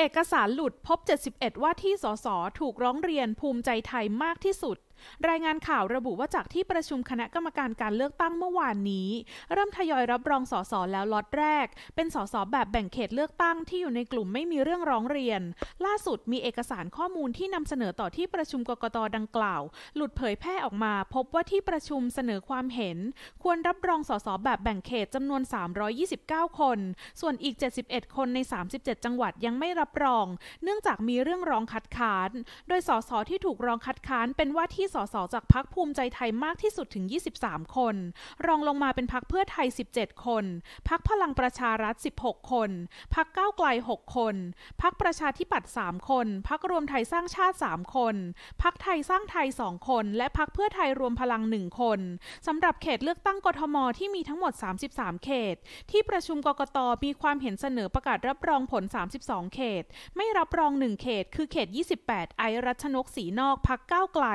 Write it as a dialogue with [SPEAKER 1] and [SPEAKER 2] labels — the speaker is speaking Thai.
[SPEAKER 1] เอกสารหลุดพบ 71 ว่าที่สสถูกร้องเรียนภูมิใจไทยมากที่สุดรายงานข่าวระบุว่าจากที่ประชุมคณะกรรมการการเลือกตั้งเมื่อวานนี้ เริ่มทยอยรับรอง สสแล้วล็อตแรก เป็น สสแบบแบ่งเขตเลือกตั้งที่อยู่ในกลุ่มไม่มีเรื่องร้องเรียน ล่าสุดมีเอกสารข้อมูลที่นำเสนอต่อที่ประชุมกกตดังกล่าว หลุดเผยแพร่ออกมาพบว่าที่ประชุมเสนอความเห็น ควรรับรอง สสแบบแบ่งเขตจำนวน 329 คน ส่วนอีก 71 คนใน 37 จังหวัดยังไม่รับรอง เนื่องจากมีเรื่องร้องคัดค้าน โดย สสที่ถูกร้องคัดค้านเป็นว่าที่สสจากพักภูมิใจไทยมากที่สุดถึง 23 คน รองลงมาเป็นพักเพื่อไทย 17 คนพักพลังประชารัฐ 16 คนพักก้าวไกล6 คนพักประชาธิปัตย์3คนพักรวมไทยสร้างชาติ 3 คนพักไทยสร้างไทย2คน และพักเพื่อไทยรวมพลัง1คนสำหรับเขตเลือกตั้งกทมที่มีทั้งหมด 33 เขต ที่ประชุมกกตมีความเห็นเสนอประกาศรับรองผล 32 เขต ไม่รับรอง 1 เขตคือเขต 28ไอรัชนกสีนอกพักก้าวไกล